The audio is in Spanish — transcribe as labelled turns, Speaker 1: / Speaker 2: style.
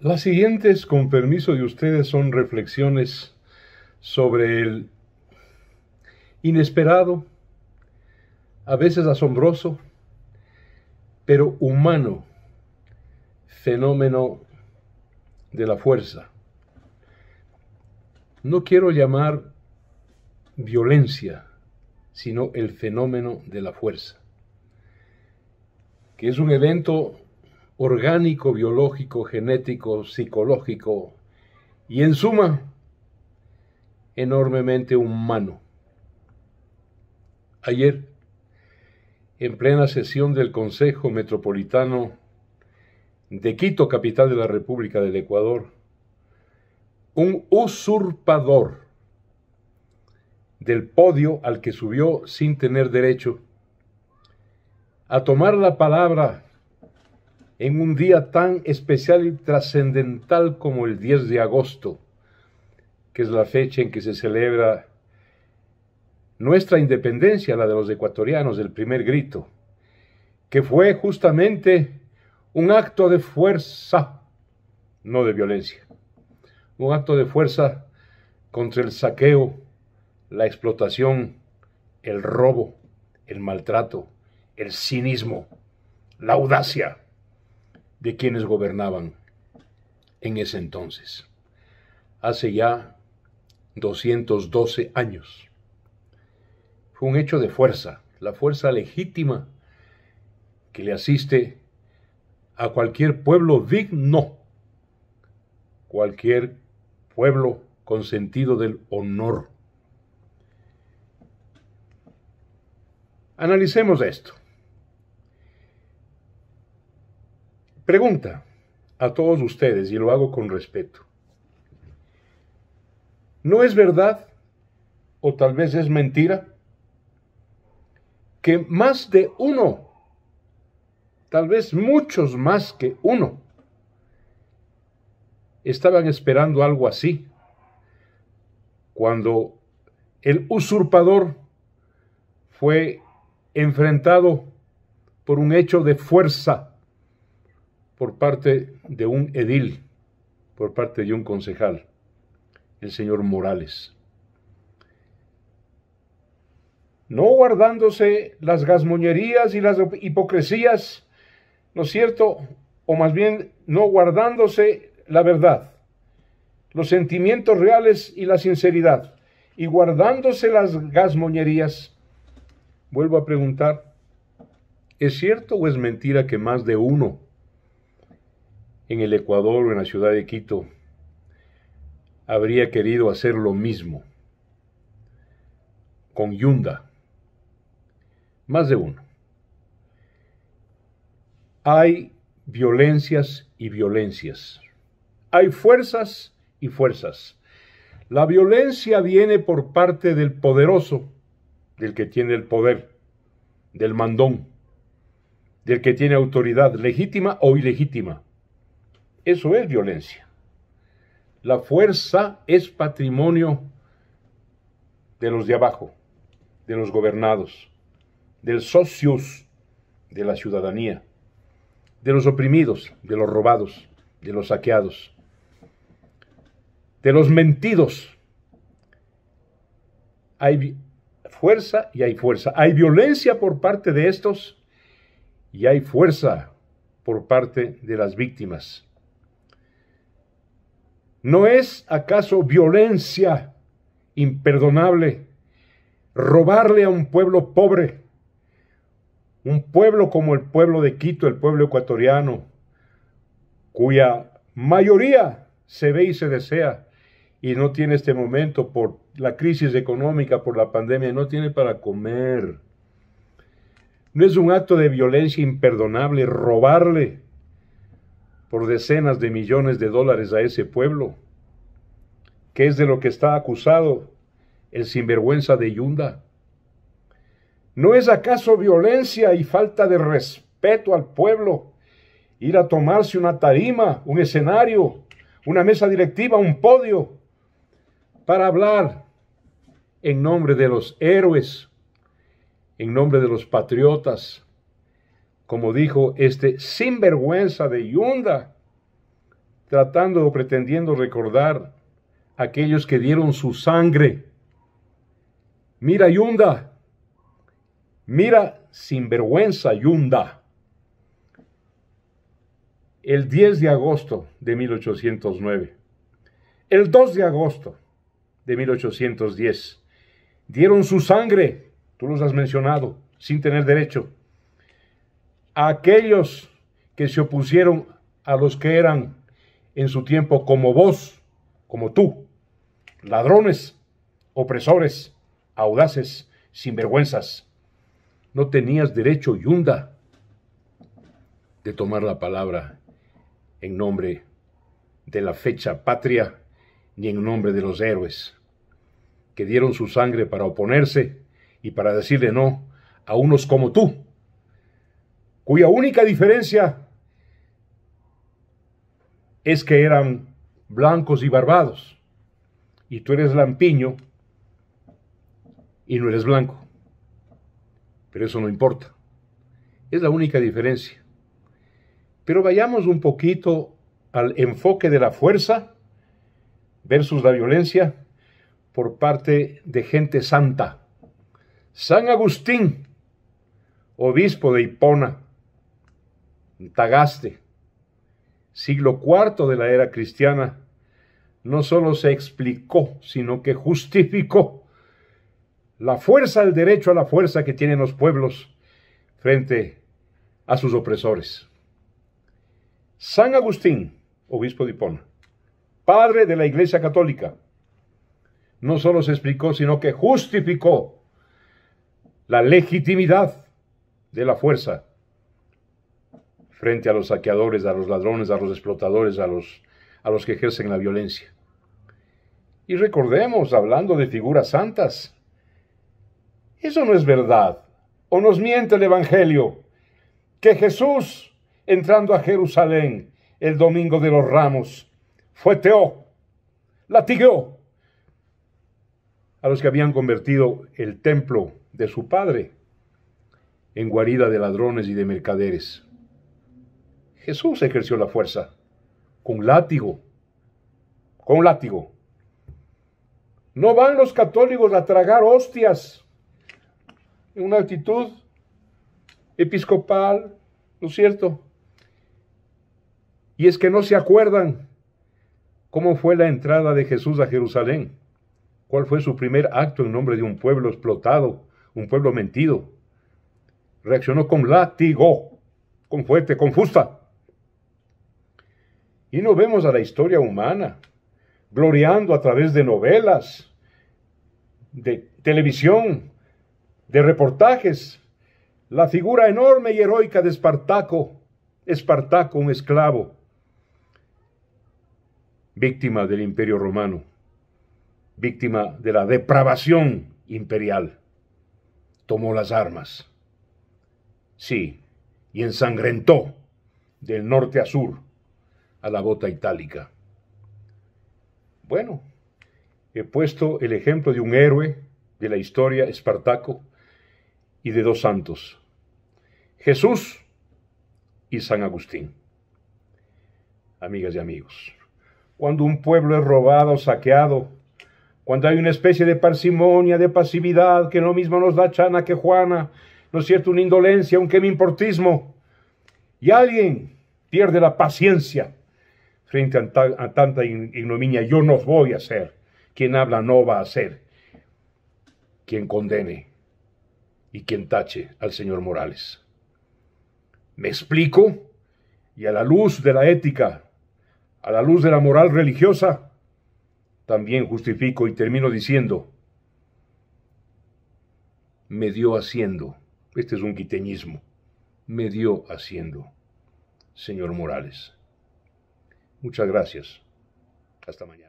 Speaker 1: Las siguientes, con permiso de ustedes, son reflexiones sobre el inesperado, a veces asombroso, pero humano fenómeno de la fuerza. No quiero llamar violencia, sino el fenómeno de la fuerza, que es un evento orgánico, biológico, genético, psicológico y en suma, enormemente humano. Ayer, en plena sesión del Consejo Metropolitano de Quito, capital de la República del Ecuador, un usurpador del podio al que subió sin tener derecho a tomar la palabra en un día tan especial y trascendental como el 10 de agosto, que es la fecha en que se celebra nuestra independencia, la de los ecuatorianos, el primer grito, que fue justamente un acto de fuerza, no de violencia, un acto de fuerza contra el saqueo, la explotación, el robo, el maltrato, el cinismo, la audacia de quienes gobernaban en ese entonces, hace ya 212 años. Fue un hecho de fuerza, la fuerza legítima que le asiste a cualquier pueblo digno, cualquier pueblo con sentido del honor. Analicemos esto. Pregunta a todos ustedes, y lo hago con respeto. ¿No es verdad, o tal vez es mentira, que más de uno, tal vez muchos más que uno, estaban esperando algo así, cuando el usurpador fue enfrentado por un hecho de fuerza por parte de un edil, por parte de un concejal, el señor Morales. No guardándose las gasmoñerías y las hipocresías, ¿no es cierto? O más bien, no guardándose la verdad, los sentimientos reales y la sinceridad, y guardándose las gasmoñerías. Vuelvo a preguntar, ¿es cierto o es mentira que más de uno en el Ecuador o en la ciudad de Quito, habría querido hacer lo mismo con Yunda. Más de uno. Hay violencias y violencias. Hay fuerzas y fuerzas. La violencia viene por parte del poderoso, del que tiene el poder, del mandón, del que tiene autoridad, legítima o ilegítima. Eso es violencia. La fuerza es patrimonio de los de abajo, de los gobernados, del socios de la ciudadanía, de los oprimidos, de los robados, de los saqueados, de los mentidos. Hay fuerza y hay fuerza. Hay violencia por parte de estos y hay fuerza por parte de las víctimas. ¿No es acaso violencia imperdonable robarle a un pueblo pobre? Un pueblo como el pueblo de Quito, el pueblo ecuatoriano, cuya mayoría se ve y se desea y no tiene este momento por la crisis económica, por la pandemia, no tiene para comer. No es un acto de violencia imperdonable robarle por decenas de millones de dólares a ese pueblo, que es de lo que está acusado el sinvergüenza de Yunda. ¿No es acaso violencia y falta de respeto al pueblo ir a tomarse una tarima, un escenario, una mesa directiva, un podio, para hablar en nombre de los héroes, en nombre de los patriotas, como dijo este sinvergüenza de Yunda, tratando o pretendiendo recordar a aquellos que dieron su sangre. Mira Yunda, mira sinvergüenza Yunda. El 10 de agosto de 1809, el 2 de agosto de 1810, dieron su sangre, tú los has mencionado, sin tener derecho aquellos que se opusieron a los que eran en su tiempo como vos, como tú, ladrones, opresores, audaces, sinvergüenzas. No tenías derecho, Yunda, de tomar la palabra en nombre de la fecha patria ni en nombre de los héroes que dieron su sangre para oponerse y para decirle no a unos como tú, cuya única diferencia es que eran blancos y barbados, y tú eres lampiño y no eres blanco. Pero eso no importa. Es la única diferencia. Pero vayamos un poquito al enfoque de la fuerza versus la violencia por parte de gente santa. San Agustín, obispo de Hipona, Tagaste, siglo IV de la era cristiana, no solo se explicó, sino que justificó la fuerza, el derecho a la fuerza que tienen los pueblos frente a sus opresores. San Agustín, obispo de Hipona, padre de la Iglesia Católica, no solo se explicó, sino que justificó la legitimidad de la fuerza frente a los saqueadores, a los ladrones, a los explotadores, a los, a los que ejercen la violencia. Y recordemos, hablando de figuras santas, eso no es verdad. O nos miente el Evangelio, que Jesús, entrando a Jerusalén el domingo de los ramos, fueteó, latigó, a los que habían convertido el templo de su padre en guarida de ladrones y de mercaderes. Jesús ejerció la fuerza con látigo, con látigo. No van los católicos a tragar hostias en una actitud episcopal, ¿no es cierto? Y es que no se acuerdan cómo fue la entrada de Jesús a Jerusalén, cuál fue su primer acto en nombre de un pueblo explotado, un pueblo mentido. Reaccionó con látigo, con fuerte, con fusta. Y no vemos a la historia humana gloriando a través de novelas, de televisión, de reportajes, la figura enorme y heroica de Espartaco, Espartaco un esclavo, víctima del imperio romano, víctima de la depravación imperial, tomó las armas, sí, y ensangrentó del norte a sur a la bota itálica. Bueno, he puesto el ejemplo de un héroe de la historia, Espartaco, y de dos santos, Jesús y San Agustín. Amigas y amigos, cuando un pueblo es robado, saqueado, cuando hay una especie de parsimonia, de pasividad, que lo mismo nos da Chana que Juana, no es cierto, una indolencia, un importismo y alguien pierde la paciencia, frente a, tanta ignominia. Yo no voy a ser. Quien habla no va a ser. Quien condene y quien tache al señor Morales. ¿Me explico? Y a la luz de la ética, a la luz de la moral religiosa, también justifico y termino diciendo, me dio haciendo, este es un quiteñismo, me dio haciendo, señor Morales. Muchas gracias. Hasta mañana.